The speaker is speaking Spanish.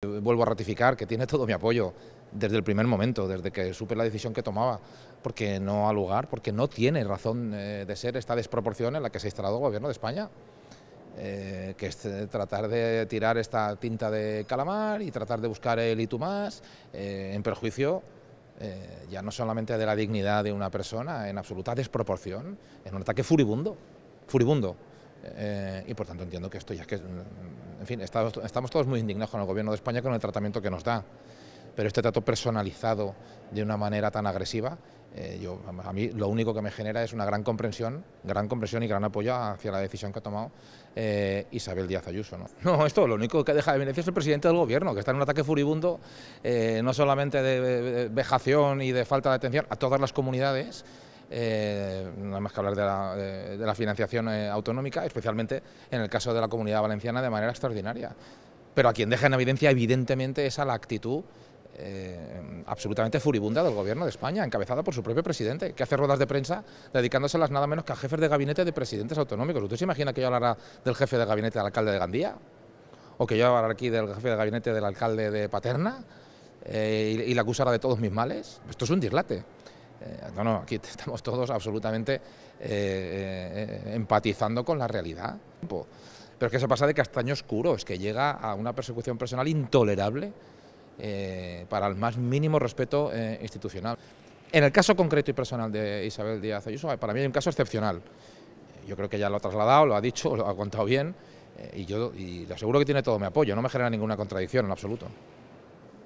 Vuelvo a ratificar que tiene todo mi apoyo desde el primer momento, desde que supe la decisión que tomaba, porque no ha lugar, porque no tiene razón eh, de ser esta desproporción en la que se ha instalado el Gobierno de España, eh, que es eh, tratar de tirar esta tinta de calamar y tratar de buscar el y más, en perjuicio ya no solamente de la dignidad de una persona, en absoluta desproporción, en un ataque furibundo, furibundo. y por tanto entiendo que esto ya que mm, en fin, estamos, todos muy indignados con el gobierno de España con el tratamiento que nos da pero este trato personalizado de una manera tan agresiva, eh, yo, a mí lo único que me genera es una gran comprensión, gran comprensión y gran apoyo hacia la decisión que ha tomado eh, Isabel Díaz Ayuso. ¿no? ¿no? esto lo único que deja de evidenciar es el presidente del gobierno, que está en un ataque furibundo, eh, no solamente de vejación y de falta de atención a todas las comunidades, eh, nada más que hablar de la, financiación eh, autonómica, especialmente en el caso de la comunidad valenciana de manera extraordinaria. Pero a quien deja en evidencia, evidentemente, esa la actitud eh, absolutamente furibunda del gobierno de España, encabezada por su propio presidente, que hace ruedas de prensa dedicándoselas nada menos que a jefes de gabinete de presidentes autonómicos. ¿Usted se imagina que yo hablara del jefe de gabinete del alcalde de Gandía? ¿O que yo hablara aquí del jefe de gabinete del alcalde de Paterna? Eh, y, y, la acusara de todos mis males? Esto es un dislate. Eh, no, no, aquí estamos todos absolutamente eh, eh, empatizando con la realidad. Pero es que se pasa de castaño oscuro, es que llega a una persecución personal intolerable para el más mínimo respeto institucional. En el caso concreto y personal de Isabel Díaz Ayuso, para mí es un caso excepcional. Yo creo que ya lo ha trasladado, lo ha dicho, lo ha contado bien y yo y le aseguro que tiene todo mi apoyo, no me genera ninguna contradicción en absoluto.